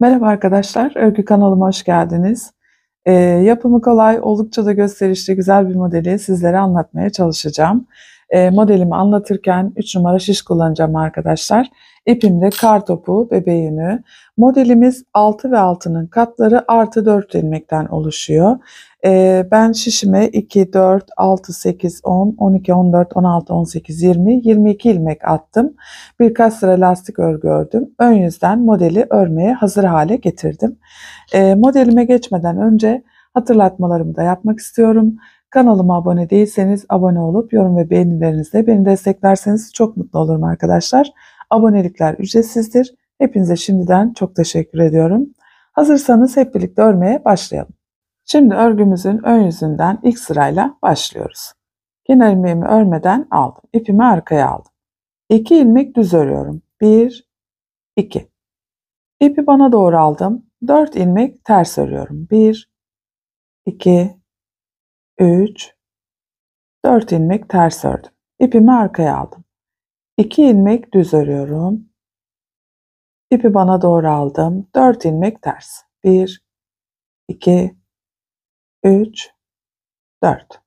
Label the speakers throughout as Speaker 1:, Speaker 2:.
Speaker 1: Merhaba arkadaşlar, örgü kanalıma hoş geldiniz. E, yapımı kolay, oldukça da gösterişli güzel bir modeli sizlere anlatmaya çalışacağım. E, modelimi anlatırken 3 numara şiş kullanacağım arkadaşlar. İpimde kar topu bebeğini. Modelimiz 6 ve 6'nın katları artı 4 ilmekten oluşuyor. Ee, ben şişime 2, 4, 6, 8, 10, 12, 14, 16, 18, 20, 22 ilmek attım. Birkaç sıra lastik örgü ördüm. Ön yüzden modeli örmeye hazır hale getirdim. Ee, modelime geçmeden önce hatırlatmalarımı da yapmak istiyorum. Kanalıma abone değilseniz abone olup yorum ve beğenilerinizle beni desteklerseniz çok mutlu olurum arkadaşlar. Abonelikler ücretsizdir. Hepinize şimdiden çok teşekkür ediyorum. Hazırsanız hep birlikte örmeye başlayalım. Şimdi örgümüzün ön yüzünden ilk sırayla başlıyoruz. Kenar ilmeğimi örmeden aldım. İpimi arkaya aldım. 2 ilmek düz örüyorum. 1 2 İpi bana doğru aldım. 4 ilmek ters örüyorum. 1 2 3 4 ilmek ters ördüm. İpimi arkaya aldım. 2 ilmek düz örüyorum. İpi bana doğru aldım. 4 ilmek ters. 1 2 3 4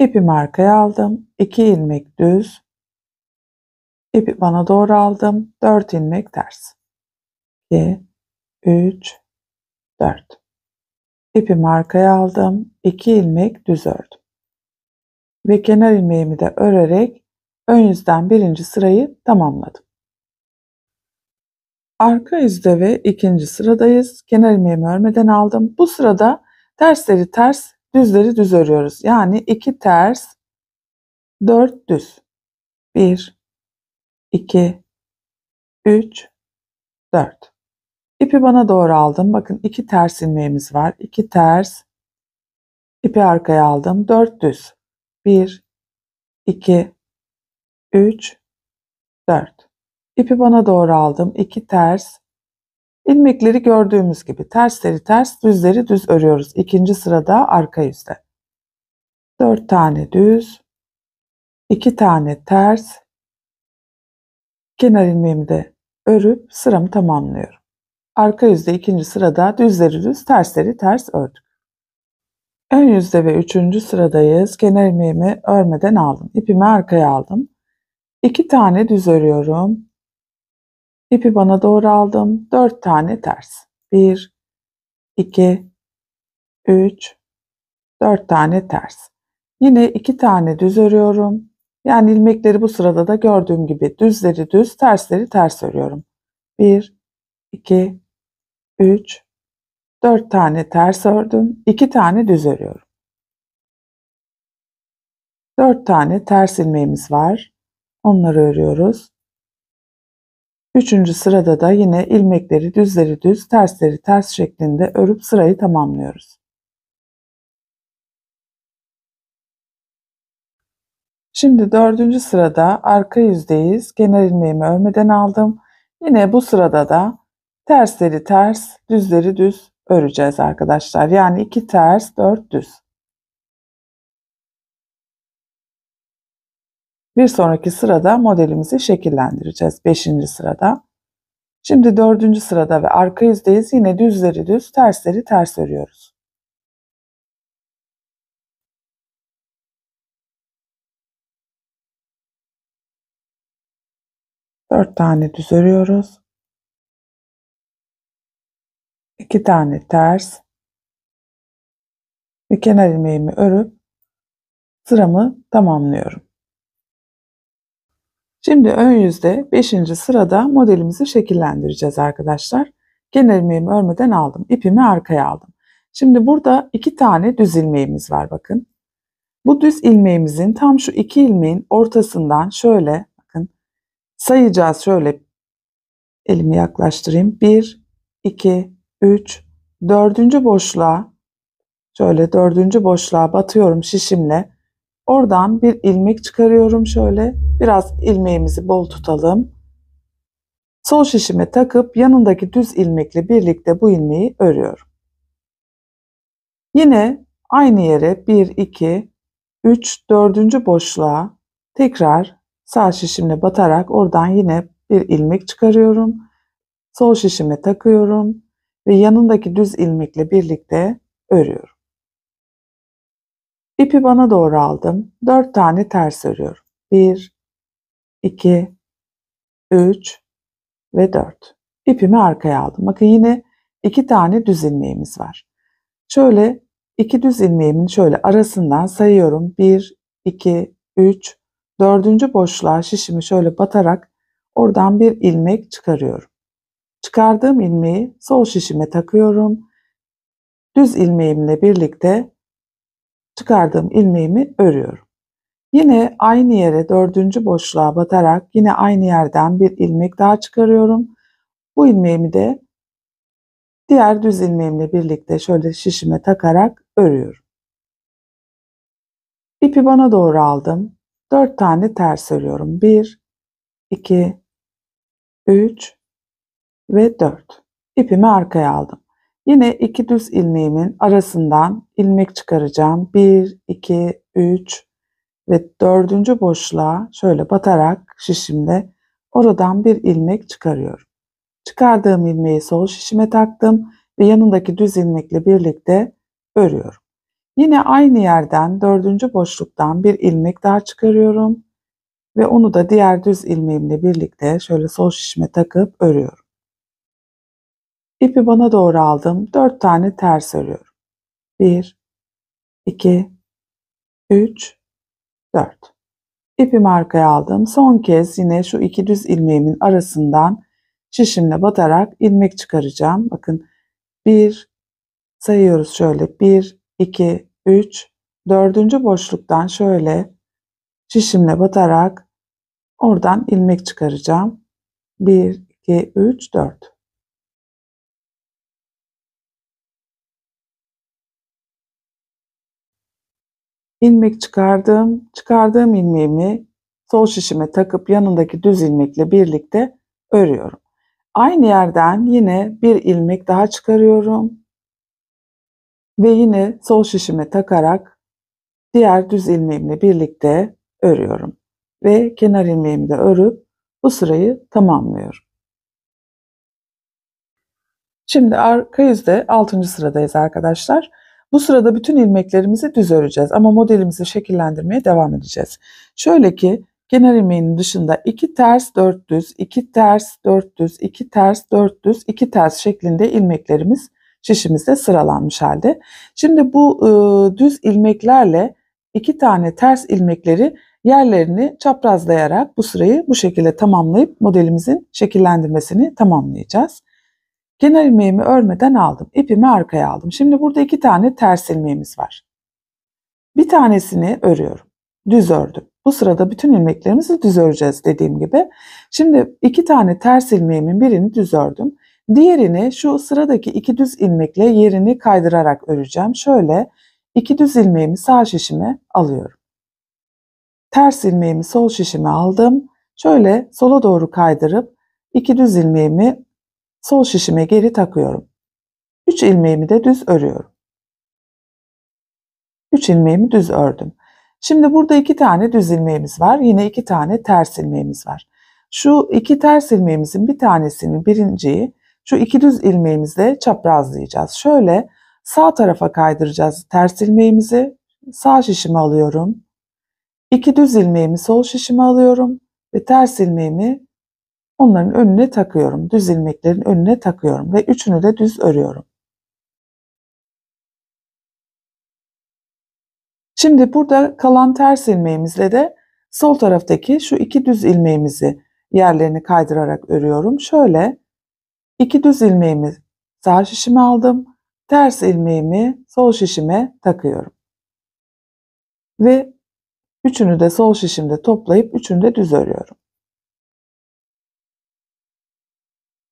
Speaker 1: İpimi arkaya aldım. 2 ilmek düz. İpi bana doğru aldım. 4 ilmek ters. 2 3 4 İpimi arkaya aldım. 2 ilmek düz ördüm. Ve kenar ilmeğimi de örerek Ön yüzden birinci sırayı tamamladım. Arka yüzde ve ikinci sıradayız. Kenar ilmeğimi örmeden aldım. Bu sırada tersleri ters, düzleri düz örüyoruz. Yani iki ters, dört düz. Bir, iki, üç, dört. İpi bana doğru aldım. Bakın iki ters ilmeğimiz var. İki ters. İpi arkaya aldım. Dört düz. Bir, iki, 3, 4. İpi bana doğru aldım. 2 ters. İlmekleri gördüğümüz gibi tersleri ters, düzleri düz örüyoruz. İkinci sırada arka yüzde. 4 tane düz, 2 tane ters. Kenar ilmeğimi de örüp sıramı tamamlıyorum. Arka yüzde ikinci sırada düzleri düz, tersleri ters ördük. Ön yüzde ve üçüncü sıradayız. Kenar ilmeğimi örmeden aldım. İpimi arkaya aldım. 2 tane düz örüyorum. İpi bana doğru aldım. 4 tane ters. 1 2 3 4 tane ters. Yine 2 tane düz örüyorum. Yani ilmekleri bu sırada da gördüğüm gibi düzleri düz, tersleri ters örüyorum. 1 2 3 4 tane ters ördüm. 2 tane düz örüyorum. 4 tane ters ilmeğimiz var. Onları örüyoruz. Üçüncü sırada da yine ilmekleri düzleri düz, tersleri ters şeklinde örüp sırayı tamamlıyoruz. Şimdi dördüncü sırada arka yüzdeyiz. Genel ilmeğimi örmeden aldım. Yine bu sırada da tersleri ters, düzleri düz öreceğiz arkadaşlar. Yani iki ters, dört düz. Bir sonraki sırada modelimizi şekillendireceğiz. Beşinci sırada. Şimdi dördüncü sırada ve arka yüzdeyiz. Yine düzleri düz, tersleri ters örüyoruz. Dört tane düz örüyoruz. İki tane ters. Bir kenar ilmeğimi örüp sıramı tamamlıyorum. Şimdi ön yüzde 5. sırada modelimizi şekillendireceğiz arkadaşlar. Kenar ilmeğimi örmeden aldım. ipimi arkaya aldım. Şimdi burada iki tane düz ilmeğimiz var bakın. Bu düz ilmeğimizin tam şu iki ilmeğin ortasından şöyle bakın sayacağız şöyle elimi yaklaştırayım. 1, 2, 3, 4. boşluğa şöyle 4. boşluğa batıyorum şişimle. Oradan bir ilmek çıkarıyorum şöyle. Biraz ilmeğimizi bol tutalım. Sol şişime takıp yanındaki düz ilmekle birlikte bu ilmeği örüyorum. Yine aynı yere 1, 2, 3, 4. boşluğa tekrar sağ şişimle batarak oradan yine bir ilmek çıkarıyorum. Sol şişime takıyorum ve yanındaki düz ilmekle birlikte örüyorum. İpi bana doğru aldım. Dört tane ters örüyorum. Bir, iki, üç ve dört. İpimi arkaya aldım. Bakın yine iki tane düz ilmeğimiz var. Şöyle iki düz ilmeğimin şöyle arasından sayıyorum. Bir, iki, üç. Dördüncü boşluğa şişimi şöyle batarak oradan bir ilmek çıkarıyorum. Çıkardığım ilmeği sol şişime takıyorum. Düz ilmeğimle birlikte çıkardığım ilmeğimi örüyorum. Yine aynı yere dördüncü boşluğa batarak yine aynı yerden bir ilmek daha çıkarıyorum. Bu ilmeğimi de diğer düz ilmeğimle birlikte şöyle şişime takarak örüyorum. İpi bana doğru aldım. 4 tane ters örüyorum. 1, 2, 3 ve 4. İpimi arkaya aldım. Yine iki düz ilmeğimin arasından ilmek çıkaracağım. 1, 2, 3 ve dördüncü boşluğa şöyle batarak şişimde oradan bir ilmek çıkarıyorum. Çıkardığım ilmeği sol şişime taktım ve yanındaki düz ilmekle birlikte örüyorum. Yine aynı yerden dördüncü boşluktan bir ilmek daha çıkarıyorum ve onu da diğer düz ilmeğimle birlikte şöyle sol şişime takıp örüyorum. İpi bana doğru aldım. Dört tane ters örüyorum. 1 2 3 4 İpimi arkaya aldım. Son kez yine şu iki düz ilmeğimin arasından şişimle batarak ilmek çıkaracağım. Bakın bir sayıyoruz şöyle 1 2 3 dördüncü boşluktan şöyle şişimle batarak oradan ilmek çıkaracağım. 1 2 3 4 İlmek çıkardım. Çıkardığım ilmeğimi sol şişime takıp yanındaki düz ilmekle birlikte örüyorum. Aynı yerden yine bir ilmek daha çıkarıyorum. Ve yine sol şişime takarak diğer düz ilmeğimle birlikte örüyorum. Ve kenar ilmeğimi de örüp bu sırayı tamamlıyorum. Şimdi arka yüzde 6. sıradayız arkadaşlar. Bu sırada bütün ilmeklerimizi düz öreceğiz ama modelimizi şekillendirmeye devam edeceğiz. Şöyle ki kenar ilmeğinin dışında 2 ters 4 düz, 2 ters 4 düz, 2 ters 4 düz, 2 ters şeklinde ilmeklerimiz şişimizde sıralanmış halde. Şimdi bu e, düz ilmeklerle iki tane ters ilmekleri yerlerini çaprazlayarak bu sırayı bu şekilde tamamlayıp modelimizin şekillendirmesini tamamlayacağız. Kenar ilmeğimi örmeden aldım. İpimi arkaya aldım. Şimdi burada iki tane ters ilmeğimiz var. Bir tanesini örüyorum. Düz ördüm. Bu sırada bütün ilmeklerimizi düz öreceğiz dediğim gibi. Şimdi iki tane ters ilmeğimin birini düz ördüm. Diğerini şu sıradaki iki düz ilmekle yerini kaydırarak öreceğim. Şöyle iki düz ilmeğimi sağ şişime alıyorum. Ters ilmeğimi sol şişime aldım. Şöyle sola doğru kaydırıp iki düz ilmeğimi Sol şişime geri takıyorum. 3 ilmeğimi de düz örüyorum. 3 ilmeğimi düz ördüm. Şimdi burada iki tane düz ilmeğimiz var. Yine iki tane ters ilmeğimiz var. Şu iki ters ilmeğimizin bir tanesini birinciyi şu iki düz ilmeğimizle çaprazlayacağız. Şöyle sağ tarafa kaydıracağız ters ilmeğimizi. Sağ şişimi alıyorum. İki düz ilmeğimi sol şişime alıyorum ve ters ilmeğimi Onların önüne takıyorum. Düz ilmeklerin önüne takıyorum ve üçünü de düz örüyorum. Şimdi burada kalan ters ilmeğimizle de sol taraftaki şu iki düz ilmeğimizi yerlerini kaydırarak örüyorum. Şöyle iki düz ilmeğimi sağ şişime aldım. Ters ilmeğimi sol şişime takıyorum. Ve üçünü de sol şişimde toplayıp üçünü de düz örüyorum.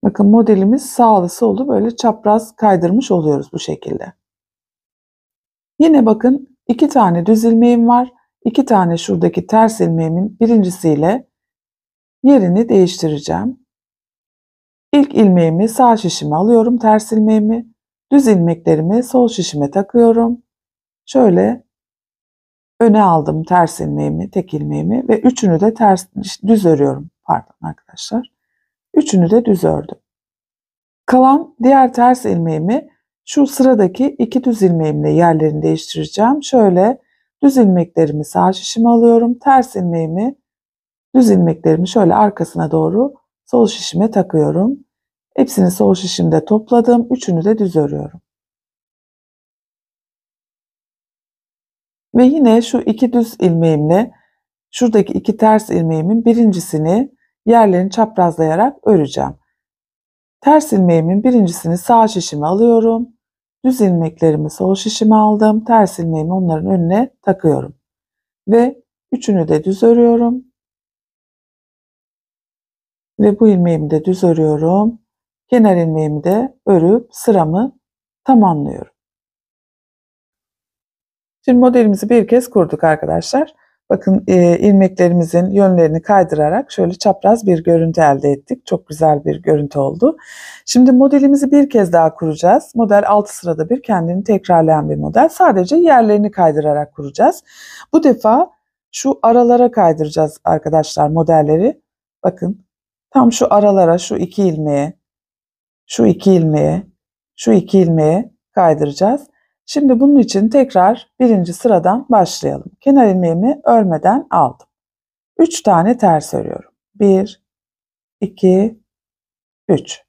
Speaker 1: Bakın modelimiz sağlı sollu böyle çapraz kaydırmış oluyoruz bu şekilde. Yine bakın iki tane düz ilmeğim var. İki tane şuradaki ters ilmeğimin birincisiyle yerini değiştireceğim. İlk ilmeğimi sağ şişime alıyorum ters ilmeğimi. Düz ilmeklerimi sol şişime takıyorum. Şöyle öne aldım ters ilmeğimi, tek ilmeğimi ve üçünü de ters düz örüyorum. Pardon arkadaşlar. Üçünü de düz ördüm. Kalan diğer ters ilmeğimi şu sıradaki iki düz ilmeğimle yerlerini değiştireceğim. Şöyle düz ilmeklerimi sağ şişime alıyorum. Ters ilmeğimi düz ilmeklerimi şöyle arkasına doğru sol şişime takıyorum. Hepsini sol şişimde topladım. Üçünü de düz örüyorum. Ve yine şu iki düz ilmeğimle şuradaki iki ters ilmeğimin birincisini yerlerini çaprazlayarak öreceğim. Ters ilmeğimin birincisini sağ şişime alıyorum. Düz ilmeklerimi sol şişime aldım. Ters ilmeğimi onların önüne takıyorum. Ve üçünü de düz örüyorum. Ve bu ilmeğimi de düz örüyorum. Kenar ilmeğimi de örüp sıramı tamamlıyorum. Şimdi modelimizi bir kez kurduk arkadaşlar. Bakın e, ilmeklerimizin yönlerini kaydırarak şöyle çapraz bir görüntü elde ettik. Çok güzel bir görüntü oldu. Şimdi modelimizi bir kez daha kuracağız. Model 6 sırada bir kendini tekrarlayan bir model. Sadece yerlerini kaydırarak kuracağız. Bu defa şu aralara kaydıracağız arkadaşlar modelleri. Bakın tam şu aralara şu iki ilmeğe, şu iki ilmeğe, şu iki ilmeğe kaydıracağız. Şimdi bunun için tekrar birinci sıradan başlayalım. Kenar ilmeğimi örmeden aldım. 3 tane ters örüyorum. 1, 2, 3.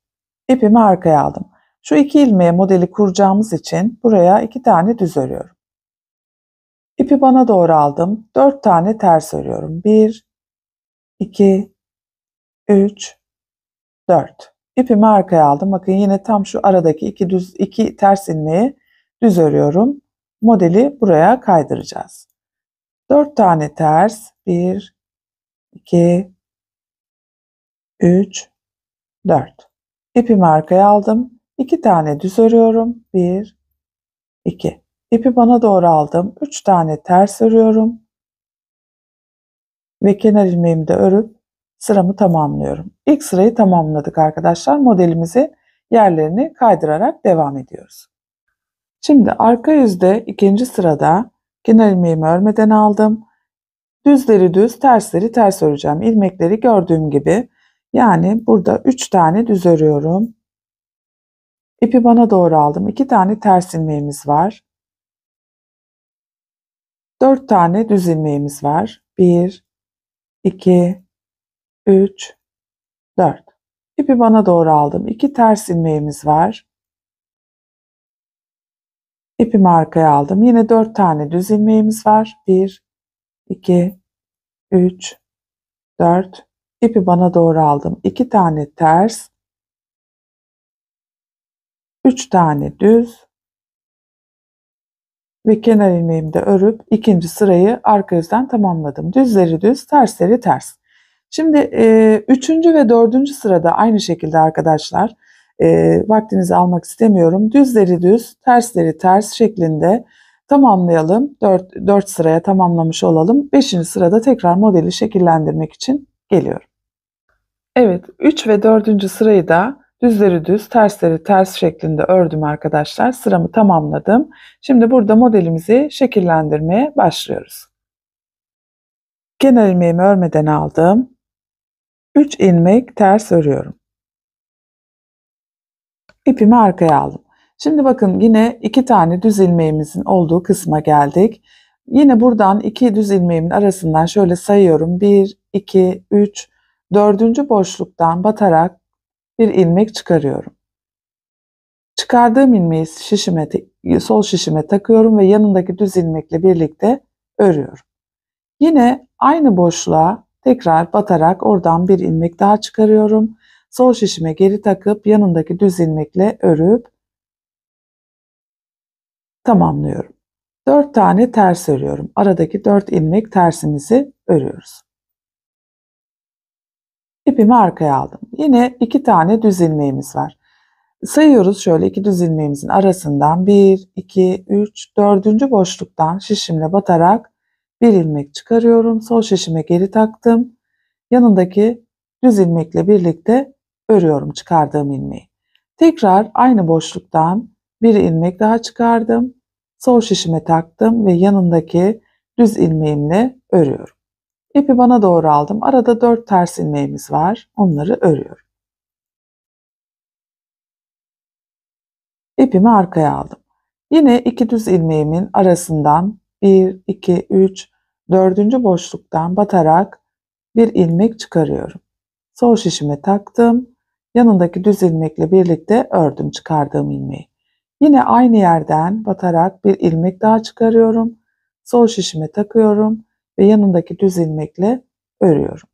Speaker 1: İpimi arkaya aldım. Şu iki ilmeğe modeli kuracağımız için buraya iki tane düz örüyorum. İpi bana doğru aldım. 4 tane ters örüyorum. 1, 2, 3, 4. İpimi arkaya aldım. Bakın yine tam şu aradaki iki düz iki ters ilmeği düz örüyorum. Modeli buraya kaydıracağız. 4 tane ters 1 2 3 4 İpimi arkaya aldım. 2 tane düz örüyorum. 1 2 İpi bana doğru aldım. 3 tane ters örüyorum. Ve kenar ilmeğimi de örüp sıramı tamamlıyorum. İlk sırayı tamamladık arkadaşlar. Modelimizi yerlerini kaydırarak devam ediyoruz. Şimdi arka yüzde ikinci sırada kenar ilmeğimi örmeden aldım. Düzleri düz, tersleri ters öreceğim. İlmekleri gördüğüm gibi. Yani burada 3 tane düz örüyorum. İpi bana doğru aldım. 2 tane ters ilmeğimiz var. 4 tane düz ilmeğimiz var. 1, 2, 3, 4. İpi bana doğru aldım. 2 ters ilmeğimiz var. İpimi arkaya aldım. Yine 4 tane düz ilmeğimiz var. 1, 2, 3, 4. İpi bana doğru aldım. 2 tane ters. 3 tane düz. Ve kenar ilmeğimi de örüp ikinci sırayı arka yüzden tamamladım. Düzleri düz, tersleri ters. Şimdi e, üçüncü ve dördüncü sırada aynı şekilde arkadaşlar e, vaktinizi almak istemiyorum. Düzleri düz, tersleri ters şeklinde tamamlayalım. 4, 4 sıraya tamamlamış olalım. 5. sırada tekrar modeli şekillendirmek için geliyorum. Evet 3 ve 4. sırayı da düzleri düz, tersleri ters şeklinde ördüm arkadaşlar. Sıramı tamamladım. Şimdi burada modelimizi şekillendirmeye başlıyoruz. Kenar ilmeğimi örmeden aldım. 3 ilmek ters örüyorum. İpimi arkaya aldım. Şimdi bakın yine iki tane düz ilmeğimizin olduğu kısma geldik. Yine buradan iki düz ilmeğimin arasından şöyle sayıyorum. 1, 2, 3, dördüncü boşluktan batarak bir ilmek çıkarıyorum. Çıkardığım ilmeği şişime, sol şişime takıyorum ve yanındaki düz ilmekle birlikte örüyorum. Yine aynı boşluğa tekrar batarak oradan bir ilmek daha çıkarıyorum. Sol şişime geri takıp yanındaki düz ilmekle örüp tamamlıyorum. 4 tane ters örüyorum. Aradaki 4 ilmek tersimizi örüyoruz. İpimi arkaya aldım. Yine 2 tane düz ilmeğimiz var. Sayıyoruz şöyle iki düz ilmeğimizin arasından 1, 2, 3, 4. boşluktan şişimle batarak bir ilmek çıkarıyorum. Sol şişime geri taktım. Yanındaki düz ilmekle birlikte örüyorum çıkardığım ilmeği. Tekrar aynı boşluktan bir ilmek daha çıkardım. Sol şişime taktım ve yanındaki düz ilmeğimle örüyorum. İpi bana doğru aldım. Arada 4 ters ilmeğimiz var. Onları örüyorum. İpimi arkaya aldım. Yine iki düz ilmeğimin arasından 1, 2, 3, 4. boşluktan batarak bir ilmek çıkarıyorum. Sol şişime taktım yanındaki düz ilmekle birlikte ördüm çıkardığım ilmeği. Yine aynı yerden batarak bir ilmek daha çıkarıyorum. Sol şişime takıyorum ve yanındaki düz ilmekle örüyorum.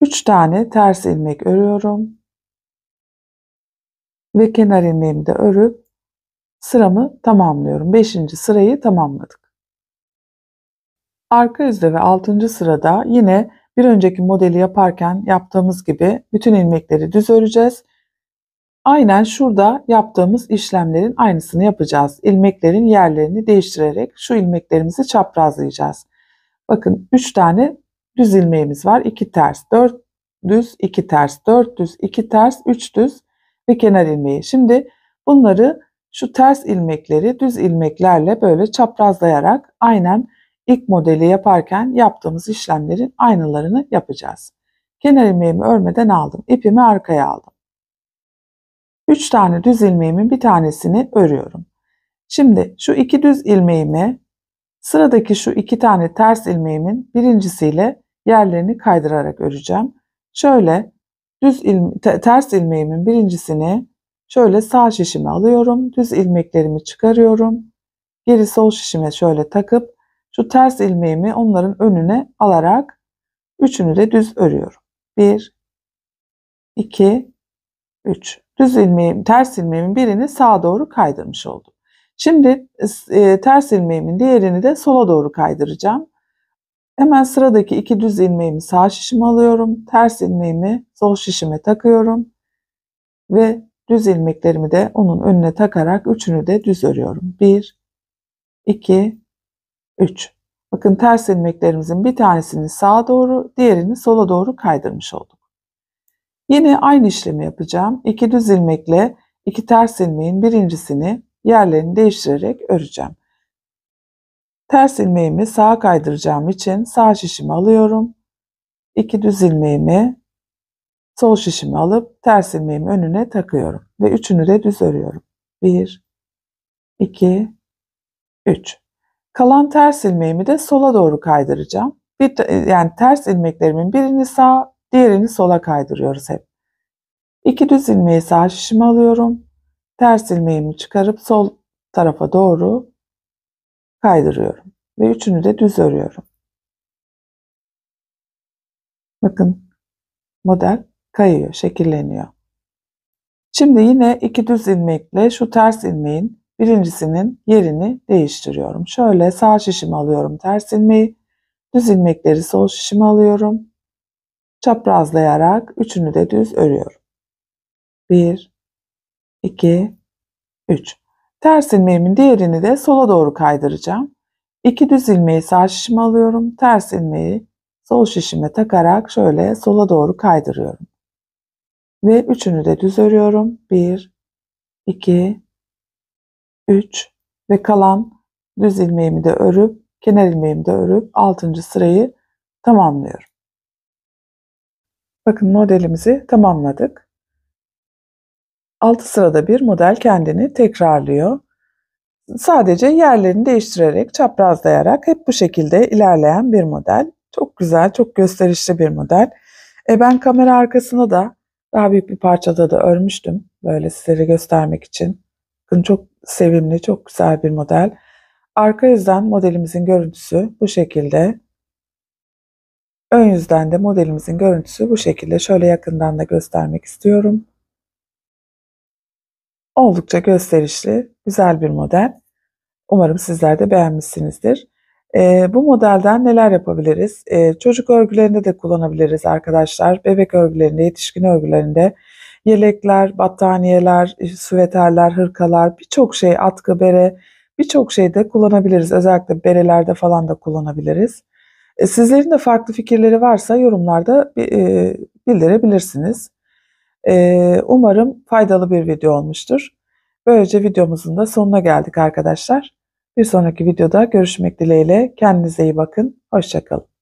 Speaker 1: 3 tane ters ilmek örüyorum. Ve kenar ilmeğimi de örüp sıramı tamamlıyorum. 5. sırayı tamamladık. Arka yüzde ve 6. sırada yine bir önceki modeli yaparken yaptığımız gibi bütün ilmekleri düz öreceğiz. Aynen şurada yaptığımız işlemlerin aynısını yapacağız. İlmeklerin yerlerini değiştirerek şu ilmeklerimizi çaprazlayacağız. Bakın 3 tane düz ilmeğimiz var. 2 ters, 4 düz, 2 ters, 4 düz, 2 ters, 3 düz ve kenar ilmeği. Şimdi bunları şu ters ilmekleri düz ilmeklerle böyle çaprazlayarak aynen İlk modeli yaparken yaptığımız işlemlerin aynılarını yapacağız. Kenar ilmeğimi örmeden aldım. İpimi arkaya aldım. 3 tane düz ilmeğimin bir tanesini örüyorum. Şimdi şu iki düz ilmeğimi sıradaki şu iki tane ters ilmeğimin birincisiyle yerlerini kaydırarak öreceğim. Şöyle düz ilme, ters ilmeğimin birincisini şöyle sağ şişime alıyorum. Düz ilmeklerimi çıkarıyorum. Geri sol şişime şöyle takıp şu ters ilmeğimi onların önüne alarak üçünü de düz örüyorum. 1 2 3 Düz ilmeğim, ters ilmeğimin birini sağa doğru kaydırmış oldum. Şimdi e, ters ilmeğimin diğerini de sola doğru kaydıracağım. Hemen sıradaki iki düz ilmeğimi sağ şişime alıyorum. Ters ilmeğimi sol şişime takıyorum. Ve düz ilmeklerimi de onun önüne takarak üçünü de düz örüyorum. 1, 2, 3. Bakın ters ilmeklerimizin bir tanesini sağa doğru, diğerini sola doğru kaydırmış olduk. Yine aynı işlemi yapacağım. İki düz ilmekle iki ters ilmeğin birincisini yerlerini değiştirerek öreceğim. Ters ilmeğimi sağa kaydıracağım için sağ şişimi alıyorum. İki düz ilmeğimi sol şişimi alıp ters ilmeğimi önüne takıyorum ve üçünü de düz örüyorum. 1 2 3 Kalan ters ilmeğimi de sola doğru kaydıracağım. Bir, e, yani ters ilmeklerimin birini sağ, diğerini sola kaydırıyoruz hep. İki düz ilmeği sağ şişime alıyorum. Ters ilmeğimi çıkarıp sol tarafa doğru kaydırıyorum. Ve üçünü de düz örüyorum. Bakın model kayıyor, şekilleniyor. Şimdi yine iki düz ilmekle şu ters ilmeğin birincisinin yerini değiştiriyorum. Şöyle sağ şişimi alıyorum ters ilmeği. Düz ilmekleri sol şişime alıyorum. Çaprazlayarak üçünü de düz örüyorum. 1 2 3 Ters ilmeğimin diğerini de sola doğru kaydıracağım. 2 düz ilmeği sağ şişime alıyorum. Ters ilmeği sol şişime takarak şöyle sola doğru kaydırıyorum. Ve üçünü de düz örüyorum. 1 2 3 ve kalan düz ilmeğimi de örüp kenar ilmeğimi de örüp 6. sırayı tamamlıyorum. Bakın modelimizi tamamladık. 6 sırada bir model kendini tekrarlıyor. Sadece yerlerini değiştirerek, çaprazlayarak hep bu şekilde ilerleyen bir model. Çok güzel, çok gösterişli bir model. E ben kamera arkasına da daha büyük bir parçada da örmüştüm. Böyle sizlere göstermek için. Bakın çok sevimli, çok güzel bir model. Arka yüzden modelimizin görüntüsü bu şekilde. Ön yüzden de modelimizin görüntüsü bu şekilde. Şöyle yakından da göstermek istiyorum. Oldukça gösterişli, güzel bir model. Umarım sizler de beğenmişsinizdir. E, bu modelden neler yapabiliriz? E, çocuk örgülerinde de kullanabiliriz arkadaşlar. Bebek örgülerinde, yetişkin örgülerinde Yelekler, battaniyeler, e, süveterler, hırkalar, birçok şey, atkı, bere, birçok şey de kullanabiliriz. Özellikle berelerde falan da kullanabiliriz. E, sizlerin de farklı fikirleri varsa yorumlarda e, bildirebilirsiniz. umarım faydalı bir video olmuştur. Böylece videomuzun da sonuna geldik arkadaşlar. Bir sonraki videoda görüşmek dileğiyle. Kendinize iyi bakın. Hoşçakalın.